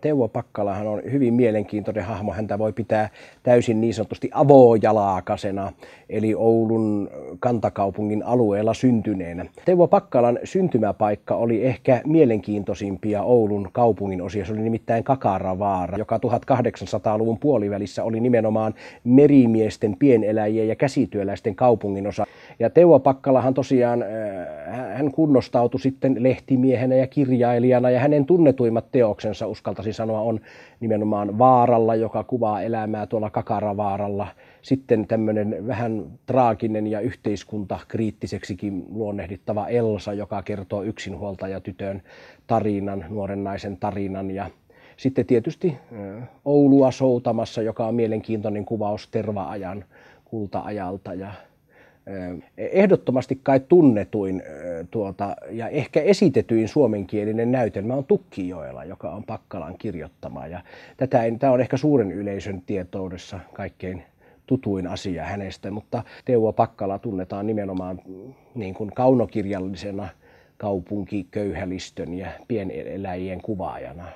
Teuvo Pakkalahan on hyvin mielenkiintoinen hahmo. Häntä voi pitää täysin niin sanotusti avojalaakasena, eli Oulun kantakaupungin alueella syntyneenä. Teuvo Pakkalan syntymäpaikka oli ehkä mielenkiintoisimpia Oulun kaupungin osia. Se oli nimittäin Kakaravaara, joka 1800-luvun puolivälissä oli nimenomaan merimiesten, pieneläjien ja käsityöläisten kaupungin osa. Ja Teuvo Pakkalahan tosiaan, äh, hän kunnostautui sitten lehtimiehenä ja kirjailijana ja hänen tunnetuimmat teoksensa uskaltaisi voisin sanoa, on nimenomaan Vaaralla, joka kuvaa elämää tuolla Kakaravaaralla. Sitten tämmöinen vähän traaginen ja yhteiskunta kriittiseksikin luonnehdittava Elsa, joka kertoo yksinhuoltajatytön tarinan, nuoren naisen tarinan ja sitten tietysti Oulua soutamassa, joka on mielenkiintoinen kuvaus tervaajan kulta-ajalta ja Ehdottomasti kai tunnetuin tuota, ja ehkä esitetyin suomenkielinen näytelmä on Tukkijoella, joka on Pakkalan kirjoittama. Ja tätä en, tämä on ehkä suuren yleisön tietoudessa kaikkein tutuin asia hänestä, mutta Teuvo Pakkala tunnetaan nimenomaan niin kuin kaunokirjallisena kaupunkiköyhälistön ja pieneläjien kuvaajana.